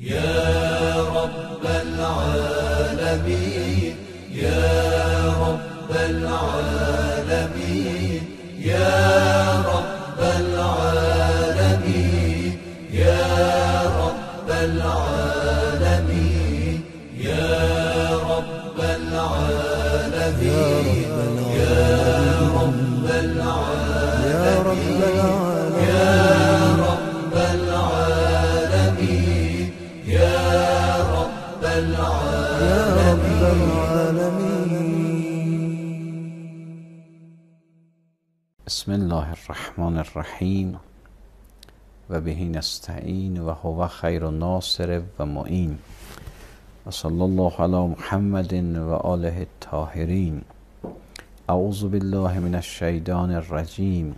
Yeah. بسم الله الرحمن الرحیم و بهی نستعین و هو خیر ناصر و معین و الله علی محمد و آله الطاهرین اعوذ بالله من الشیطان الرجیم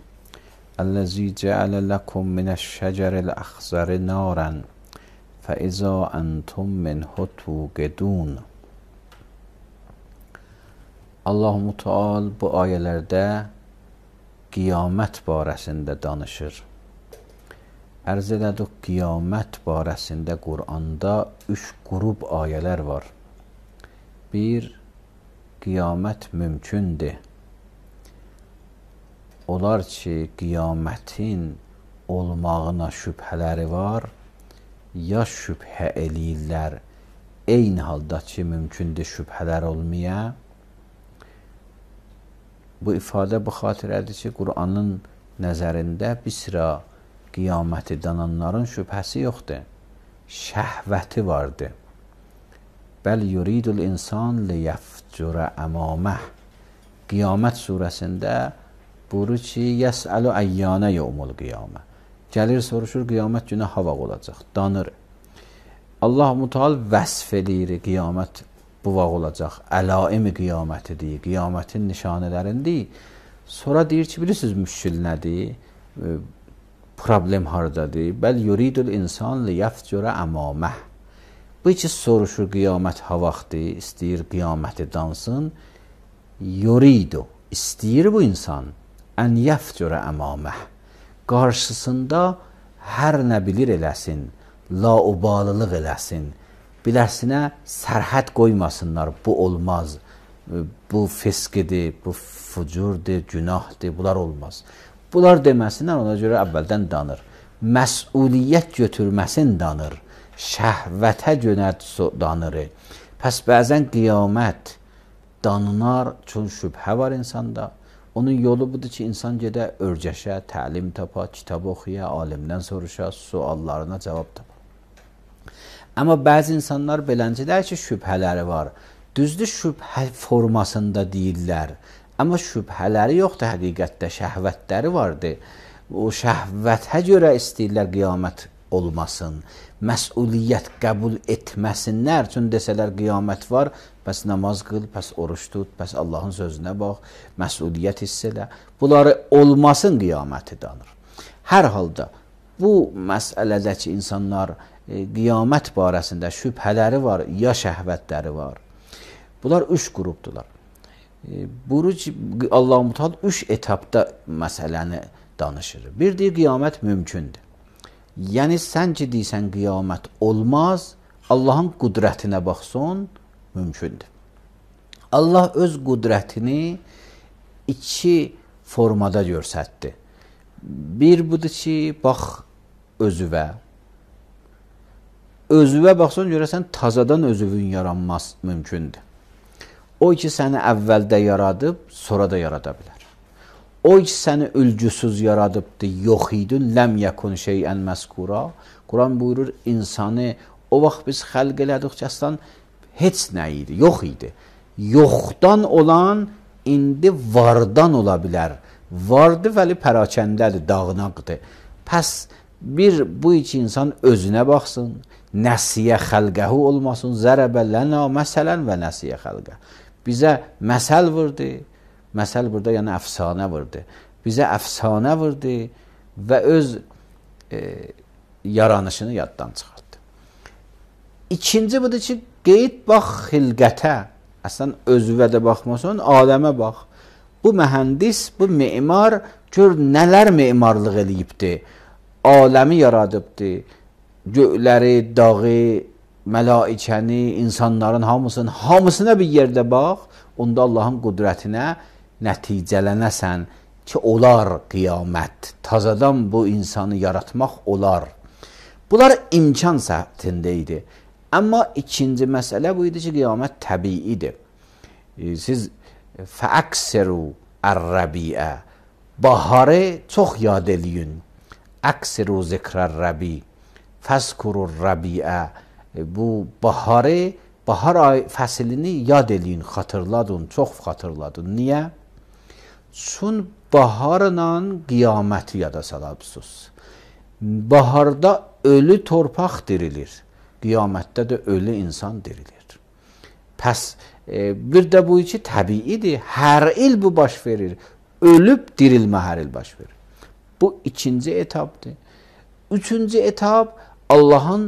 الذي جعل لكم من الشجر الاخضر نارا فاذا انتم منه توقدون الله متعال bu qiyamət barəsində danışır. Ərz elədik, qiyamət barəsində Quranda üç qrup ayələr var. Bir, qiyamət mümkündür. Onlar ki, qiyamətin olmağına şübhələri var, ya şübhə eləyirlər, eyni halda ki, mümkündür şübhələr olmaya, bu ifadə bu xatirədir ki, Quranın nəzərində bir sıra qiyaməti dananların şübhəsi yoxdur. Şəhvəti vardır. Bəl yuridul insan liyəfcura əmaməh. Qiyamət surəsində buyurur ki, yəsəlu əyyanə yevmul qiyamə. Gəlir soruşur qiyamət günü hava olacaq, danır. Allah mütəal vəsf eləyir qiyamət bu vaxt olacaq. Əlaimi qiyamətidir, qiyamətin nişanələrindir. Sonra deyir ki, bilirsiniz müşkil nədir? E, problem hardadır? Bəl yuridul insan li yafcura amamah. Bu iki soruşur qiyamət ha vaxtı, istəyir qiyaməti dansın. Yuridu, istəyir bu insan ən yafcura amamah. Qarşısında hər nə bilir eləsin, laubalılıq eləsin biləsinə sərhəd qoymasınlar. Bu olmaz. Bu fiskidir, bu fucurdur, günahdır. Bunlar olmaz. Bunlar deməsindən ona görə əvvəldən danır. Məsuliyyət götürməsin danır. Şəhvətə görə danır. Pəs bəzən qiyamət danınar, çün şübhə var insanda. Onun yolu budur ki, insan gedə örcəşə, təlim tapa, kitab oxuya, alimdən soruşa, suallarına cavab tapa. Amma bəzi insanlar beləncələr ki, şübhələri var. Düzdür, şübhə formasında deyirlər. Amma şübhələri yoxdur, həqiqətdə şəhvətləri vardır. O şəhvətə görə istəyirlər qiyamət olmasın. Məsuliyyət qəbul etməsinlər. Çün desələr qiyamət var, bəs namaz qıl, bəs oruç tut, bəs Allahın sözünə bax, məsuliyyət hiss elə. Bunları olmasın qiyaməti danır. Hər halda bu məsələdəki insanlar E, qiyamət barəsində şübhələri var, ya şəhvətləri var. Bunlar üç qrupdurlar. E, buruc Allah Mutal üç etapda məsələni danışır. Bir deyir, qiyamət mümkündür. Yəni, sən ki, deyirsən, qiyamət olmaz, Allahın qudrətinə baxson, mümkündür. Allah öz qudrətini iki formada görsətdi. Bir budur ki, bax özüvə, özüvə baxsan görəsən tazadan özüvün yaranmaz mümkündür. O ki səni əvvəldə yaradıb, sonra da yarada bilər. O ki səni ülgüsüz yaradıbdı, yox idin, ləm yakun şeyən məskura. Quran buyurur, insanı o vaxt biz xəlq elədikcəsdən heç nə idi, yox idi. Yoxdan olan indi vardan ola bilər. Vardı vəli pərakəndədir, dağınaqdır. Pəs bir bu iki insan özünə baxsın, nəsiyə xəlqəhu olmasın, zərəbə lənə məsələn və nəsiyə xəlqə. Bizə məsəl vurdu, məsəl burada yəni əfsanə vurdu. Bizə əfsanə vurdu və öz e, yaranışını yaddan çıxartdı. İkinci budur ki, qeyd bax xilqətə, əslən özüvə də baxmasan, aləmə bax. Bu mühəndis, bu memar gör nələr memarlıq eləyibdi, aləmi yaradıbdı gökləri, dağı, mələikəni, insanların hamısının hamısına bir yerdə bax, onda Allahın qudrətinə nəticələnəsən ki, olar qiyamət. Tazadan bu insanı yaratmaq olar. Bunlar imkan səthində idi. Amma ikinci məsələ bu idi ki, qiyamət təbiidir. Siz fəəksəru ər-rəbiə. Baharı çox yad eləyin. Əksəru zikrər-rəbiə fəzkurur rəbiə bu baharı, bahar ay fəslini yad eləyin, xatırladın, çox xatırladın. Niyə? Çün baharla qiyaməti yada salabsınız. Baharda ölü torpaq dirilir. Qiyamətdə də ölü insan dirilir. Pəs e, bir də bu iki təbiidir. Hər il bu baş verir. Ölüb dirilmə hər il baş verir. Bu ikinci etapdır. Üçüncü etap Allahın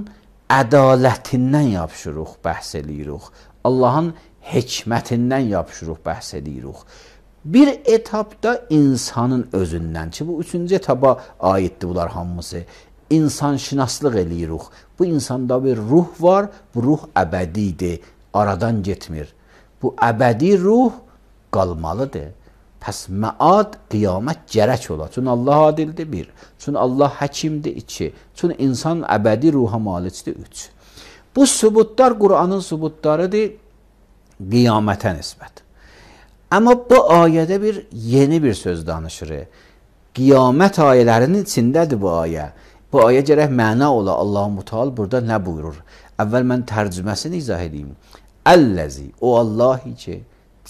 ədalətindən yapışırıq, bəhs eləyirik. Allahın hikmətindən yapışırıq, bəhs eləyirik. Bir etapda insanın özündən ki, bu üçüncü etaba aiddir bunlar hamısı. İnsan şinaslıq eləyirik. Bu insanda bir ruh var, bu ruh əbədidir, aradan getmir. Bu əbədi ruh qalmalıdır. Pəs məad qiyamət gərək ola. Çün Allah adildir, bir. Çün Allah həkimdir, iki. Çün insan əbədi ruha malicdir, üç. Bu sübutlar Quranın sübutlarıdır qiyamətə nisbət. Amma bu ayədə bir yeni bir söz danışırıq. Qiyamət ayələrinin içindədir bu ayə. Bu ayə gərək məna ola. Allah Mutal burada nə buyurur? Əvvəl mən tərcüməsini izah edeyim. Əlləzi, o Allah ki,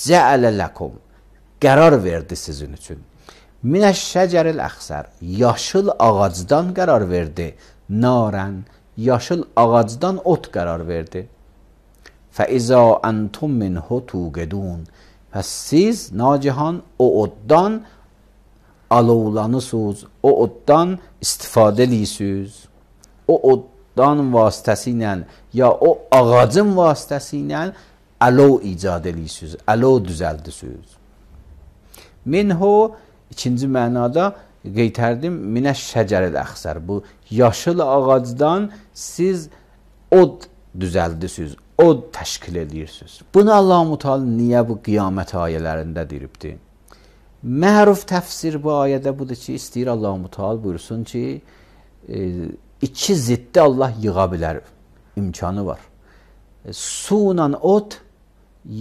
cəələ ləkum qərar verdi sizin üçün. Minəşşəcəril əxsər, yaşıl ağacdan qərar verdi. Narən, yaşıl ağacdan ot qərar verdi. Fəizə entum minhu tuqedun. Pəs siz nacihan o oddan alovlanırsınız, o oddan istifadə edirsiniz. O oddan vasitəsilə ya o ağacın vasitəsilə alov icad edirsiniz, alov düzəldirsiniz. Minhu ikinci mənada qeytərdim minə şəcəril əxsər. Bu yaşıl ağacdan siz od düzəldirsiniz, od təşkil edirsiniz. Bunu Allah-u Teala niyə bu qiyamət ayələrində diribdi? Məruf təfsir bu ayədə budur ki, istəyir Allah-u Teala buyursun ki, e, iki ziddi Allah yığa bilər. İmkanı var. E, su ilə od,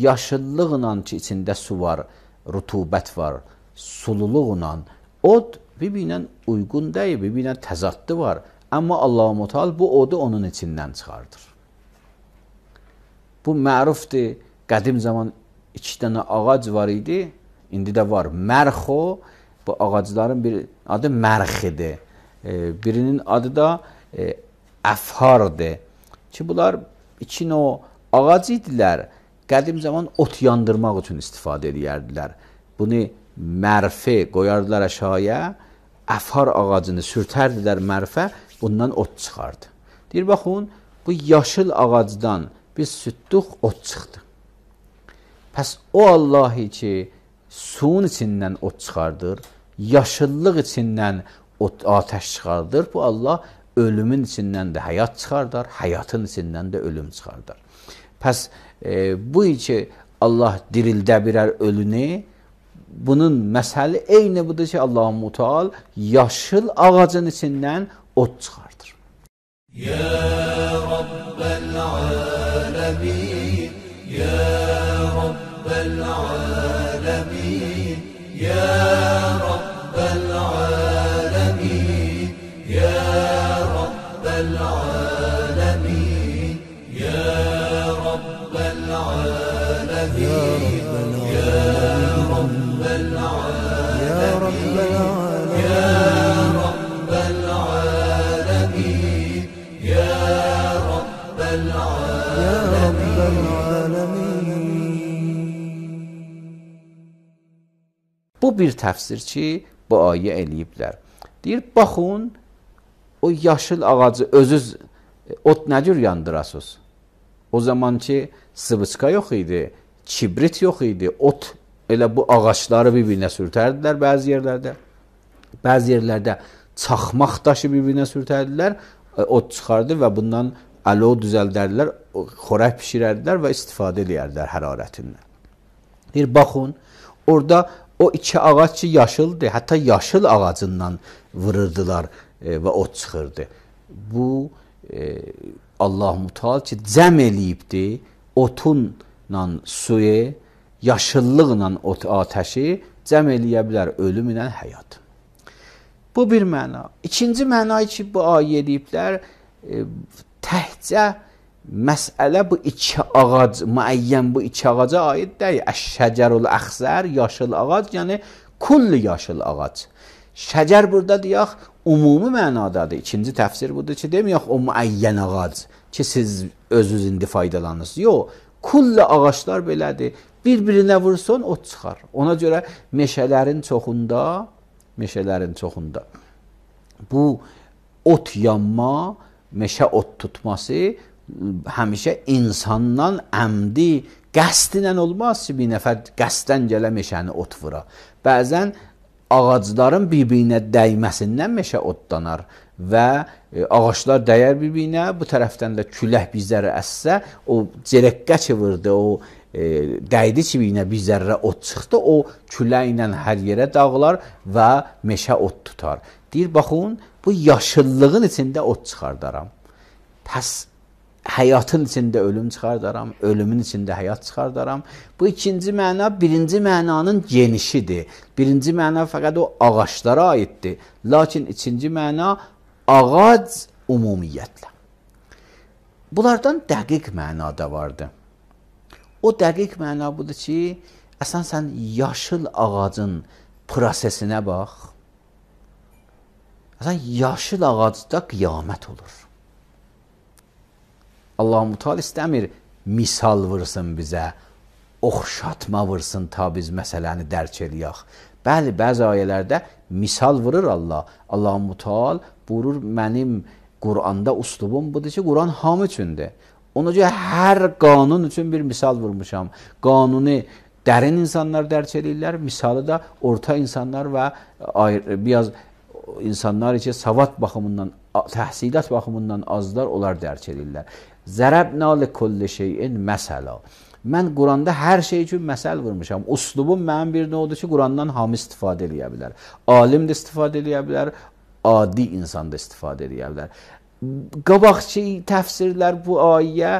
yaşıllıqla ki, içində su var, rütubət var, sululuqla od bir-birinə uyğun deyil, bir-birinə təzaddı var. Amma Allahu Teala bu odu onun içindən çıxardır. Bu mərufdur. Qədim zaman 2 dənə ağac var idi, indi də var. Mərxo bu ağacların bir adı mərxidir. E, birinin adı da e, əfhardır. Ki bunlar iki növ ağac idilər. Qədim zaman ot yandırmaq üçün istifadə edərdilər. Bunu mərfi qoyardılar aşağıya, əfar ağacını sürtərdilər mərfə, bundan ot çıxardı. Deyir, baxın, bu yaşıl ağacdan biz sütdüq, ot çıxdı. Pəs o Allahi ki, suyun içindən ot çıxardır, yaşıllıq içindən ot, ateş çıxardır, bu Allah ölümün içindən də həyat çıxardar, həyatın içindən də ölüm çıxardar. Pəs, E, bu içi Allah dirildə birər ölünü, bunun məsəli eyni budur ki, Allah-u Mutal yaşıl ağacın içindən od çıxardır. Ya Rabbel aləmin, Ya Rabbel aləmin, Ya العالمين يا رب العالمين Bu bir təfsirçi bu ayə eləyiblər. Deyir, baxın, o yaşıl ağacı özüz ot nə cür yandırasız? O zamanki sıvıçka yox idi, kibrit yox idi, ot elə bu ağacları bir-birinə sürtərdilər bəzi yerlərdə. Bəzi yerlərdə çaxmaq daşı bir-birinə sürtərdilər, e, ot çıxardı və bundan alov düzəldərdilər, xorək bişirərdilər və istifadə edərdilər hərarətindən. Bir baxın, orada o iki ağac ki, yaşıldı, hətta yaşıl ağacından vururdular e, və ot çıxırdı. Bu e, Allah Mutal ki, cəm eləyibdi otunla suyu, yaşıllıqla ot atəşi cəm eləyə bilər ölüm ilə həyat. Bu bir məna. İkinci mənayı ki, bu ayə eləyiblər, e, təhcə məsələ bu iki ağac, müəyyən bu iki ağaca aid deyil. Əşşəcərul əxsər, yaşıl ağac, yəni kulli yaşıl ağac. Şəcər burada deyək, umumi mənadadır. İkinci təfsir budur ki, deməyək o müəyyən ağac ki, siz özünüz indi faydalanırsınız. Yox, kulli ağaclar belədir. Bir-birinə vursun, ot çıxar. Ona görə meşələrin çoxunda, meşələrin çoxunda bu ot yanma, meşə ot tutması həmişə insandan əmdi qəsdinən olmaz ki, bir nəfər qəsdən gələ meşəni ot vura. Bəzən ağacların bir-birinə dəyməsindən meşə otlanar və e, ağaclar dəyər bir-birinə, bu tərəfdən də külək bizlərə əssə, o cerəqqə çıvırdı, o dəydi çivinə bir zərrə od çıxdı, o külə ilə hər yerə dağılar və meşə od tutar. Deyir, baxın, bu yaşıllığın içində od çıxardaram. Pəs həyatın içində ölüm çıxardaram, ölümün içində həyat çıxardaram. Bu ikinci məna birinci mənanın genişidir. Birinci məna fəqət o ağaclara aiddir. Lakin ikinci məna ağac ümumiyyətlə. Bunlardan dəqiq məna da vardır. O dəqiq məna budur ki, əsən sən yaşıl ağacın prosesinə bax. Əsən yaşıl ağacda qiyamət olur. Allah mutal istəmir misal vırsın bizə, oxşatma vırsın ta biz məsələni dərk eləyək. Bəli, bəzi ayələrdə misal vurur Allah. Allah mutal buyurur mənim Quranda uslubum budur ki, Quran hamı üçündür. Ona görə hər qanun üçün bir misal vurmuşam. Qanuni dərin insanlar dərc edirlər, misalı da orta insanlar və e, e, biraz insanlar ki, savad baxımından, təhsilat baxımından azlar, onlar dərc edirlər. Zərəbna li kulli şeyin məsələ. Mən Quranda hər şey üçün məsəl vurmuşam. Uslubum mənim bir nə oldu ki, Qurandan hamı istifadə eləyə bilər. Alim də istifadə eləyə bilər, adi insan da istifadə eləyə bilər qabaqçı təfsirlər bu ayə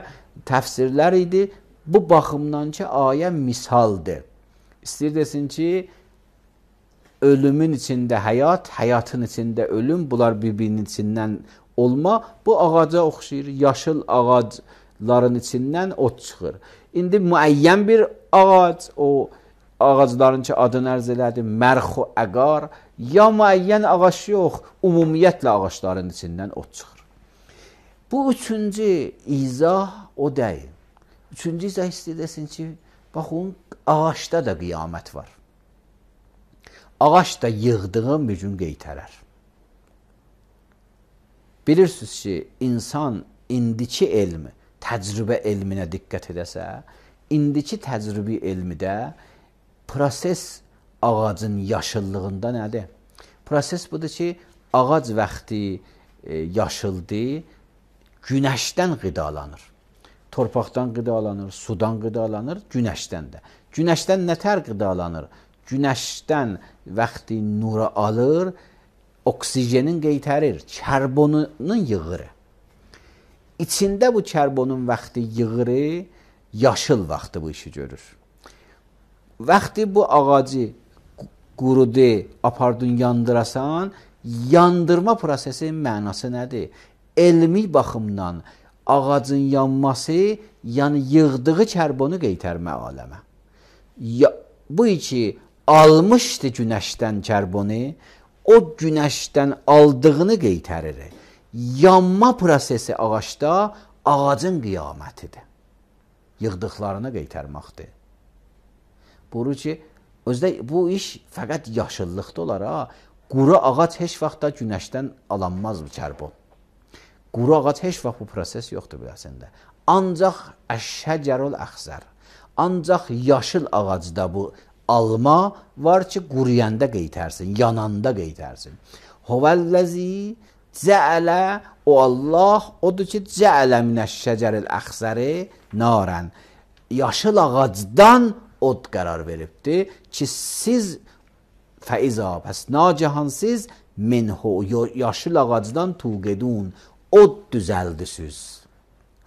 təfsirlər idi. Bu baxımdan ki, ayə misaldır. İstəyir desin ki, ölümün içində həyat, həyatın içində ölüm, bunlar bir-birinin içindən olma. Bu ağaca oxşayır. Yaşıl ağacların içindən ot çıxır. İndi müəyyən bir ağac, o ağacların ki, adını ərz elədi, mərxu əqar, ya müəyyən ağac yox, ümumiyyətlə ağacların içindən ot çıxır. Bu üçüncü izah o deyil. Üçüncü izah istəyirsin ki, baxın, ağaçda da qiyamət var. Ağaç da yığdığın bir gün qeytərər. Bilirsiniz ki, insan indiki elmi, təcrübə elminə diqqət edəsə, indiki təcrübi elmi də proses ağacın yaşıllığında nədir? Proses budur ki, ağac vaxtı e, yaşıldı, günəşdən qidalanır. Torpaqdan qidalanır, sudan qidalanır, günəşdən də. Günəşdən nətər qidalanır? Günəşdən vaxtı nura alır, oksigenin qeytərir, kərbonunun yığırı. İçində bu kərbonun vaxtı yığırı, yaşıl vaxtı bu işi görür. Vaxtı bu ağacı qurudu, apardın yandırasan, yandırma prosesi mənası nədir? elmi baxımdan ağacın yanması, yəni yığdığı karbonu qaytarmə aləmə. Ya, bu iki almışdı günəşdən karbonu, o günəşdən aldığını qaytarır. Yanma prosesi ağacda ağacın qiyamətidir. Yığdıqlarını qaytarmaqdır. Buru ki, özdə bu iş fəqət yaşıllıqda olar ha. Quru ağac heç vaxt da günəşdən alanmaz bu karbon. Quru ağac heç vaxt bu proses yoxdur biləsində. Ancaq əşşəcərul əxzər. Ancaq yaşıl ağacda bu alma var ki, quruyanda qeytərsin, yananda qeytərsin. Huvəllazi cəələ o Allah odur ki, cəələ minəşşəcəril əxzəri narən. Yaşıl ağacdan od qərar veribdi ki, siz fəiza, pəs nacahan siz minhu, yaşıl ağacdan tuqedun, od düzəldisiz.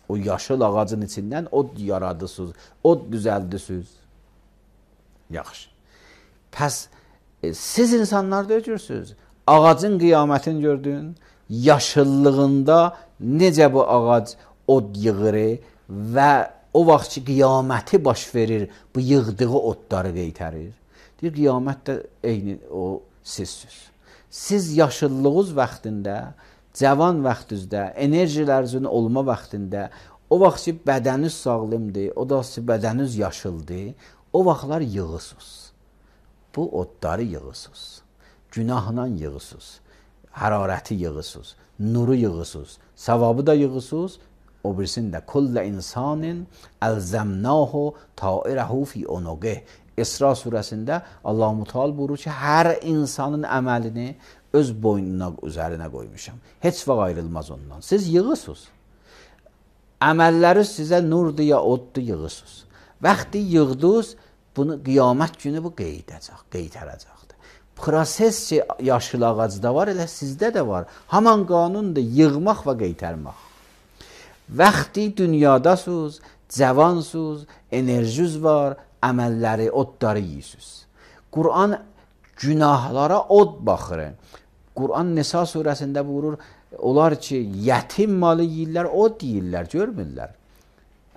O yaşıl ağacın içindən od yaradısınız, od düzəldisiz. Yaxşı. Pəs e, siz insanlarda öcürsüz. Ağacın qiyamətini gördün, yaşıllığında necə bu ağac od yığır və o vaxt ki qiyaməti baş verir, bu yığdığı odları qeytərir. Deyir qiyamət də eyni o sizsiz. Siz yaşıllığınız vaxtında cavan vaxt üzdə, enerjilərinizin olma vaxtında, o vaxt ki, bədəniniz sağlamdır, o da ki, bədəniniz yaşıldır, o vaxtlar yığısınız. Bu odları yığısınız. Günahla yığısınız. Hərarəti yığısınız. Nuru yığısınız. Savabı da yığısınız. O birisində kullə insanin əlzəmnahu ta'irahu fi onuqih. İsra surəsində Allah-u Teala buyurur ki, hər insanın əməlini öz boynuna, üzərinə qoymuşam. Heç vaxt ayrılmaz ondan. Siz yığısınız. Əməlləri sizə nurdur ya oddur yığısınız. Vaxtı yığdınız, bunu qiyamət günü bu qeydəcək, qeytərəcəkdir. Proses ki, yaşıl ağacda var, elə sizdə də var. Haman qanundur, yığmaq və qeytərmək. Vaxtı dünyadasınız, cəvansınız, enerjiniz var, əməlləri, odları yeyirsiz. Quran günahlara od baxır. Quran Nisa surəsində buyurur, onlar ki, yətim malı yeyirlər, o deyirlər, görmürlər.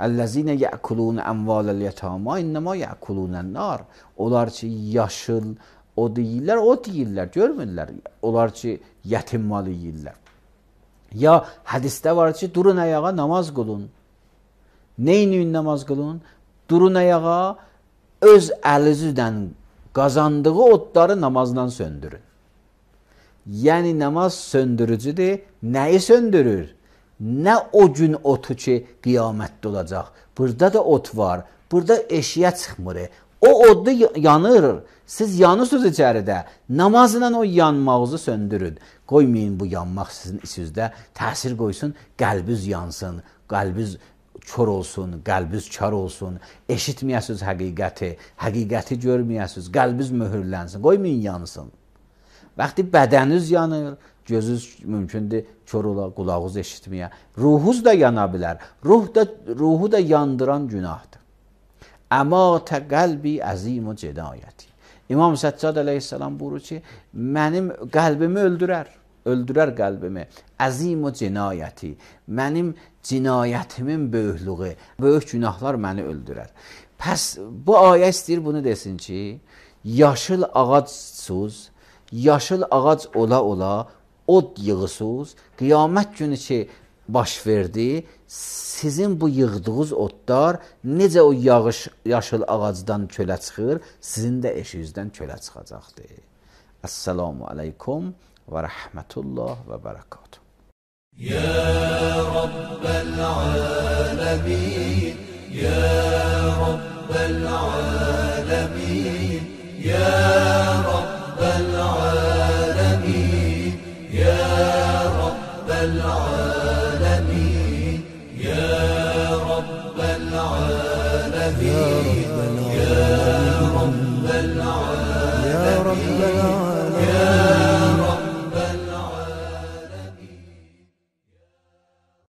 Əlləzinə yəkulun əmvaləl yətama, innəma yəkulunən nar. Onlar ki, yaşıl, o deyirlər, o deyirlər, görmürlər. Onlar ki, yətim malı yeyirlər. Ya hədisdə var ki, durun ayağa namaz qılın. Neyniyin namaz qılın? Durun ayağa öz əlinizdən qazandığı odları namazdan söndürün. Yəni namaz söndürücüdür. Nəyi söndürür? Nə o gün otu ki, qiyamətdə olacaq. Burada da ot var. Burada eşiyə çıxmır. O odda yanır. Siz yanırsınız içəridə. Namazla o yanmağınızı söndürün. Qoymayın bu yanmaq sizin içinizdə təsir qoysun, qəlbiniz yansın, qəlbiniz kör olsun, qəlbiniz kar olsun, eşitməyəsiz həqiqəti, həqiqəti görməyəsiz, qəlbiniz möhürlənsin, qoymayın yansın. Vaxti bədəniniz yanır, gözünüz mümkündür kör ola, qulağınız eşitməyə. Ruhunuz da yana bilər. Ruh da ruhu da yandıran günahdır. Əma təqəlbi əzimu cinayəti. İmam Səccad əleyhissalam buyurur ki, mənim qəlbimi öldürər, öldürər qəlbimi. Əzimu cinayəti. Mənim cinayətimin böyüklüyü, böyük günahlar məni öldürər. Pəs bu ayə istəyir bunu desin ki, yaşıl ağac suz yaşıl ağac ola-ola od yığısız, qiyamət günü ki, baş verdi, sizin bu yığdığınız otlar necə o yağış yaşıl ağacdan çölə çıxır, sizin də eşinizdən çölə çıxacaqdır. Assalamu alaykum və rahmetullah və bərəkatuh. Ya Rabbel alamin, ya Rabbel alamin, ya Yeah.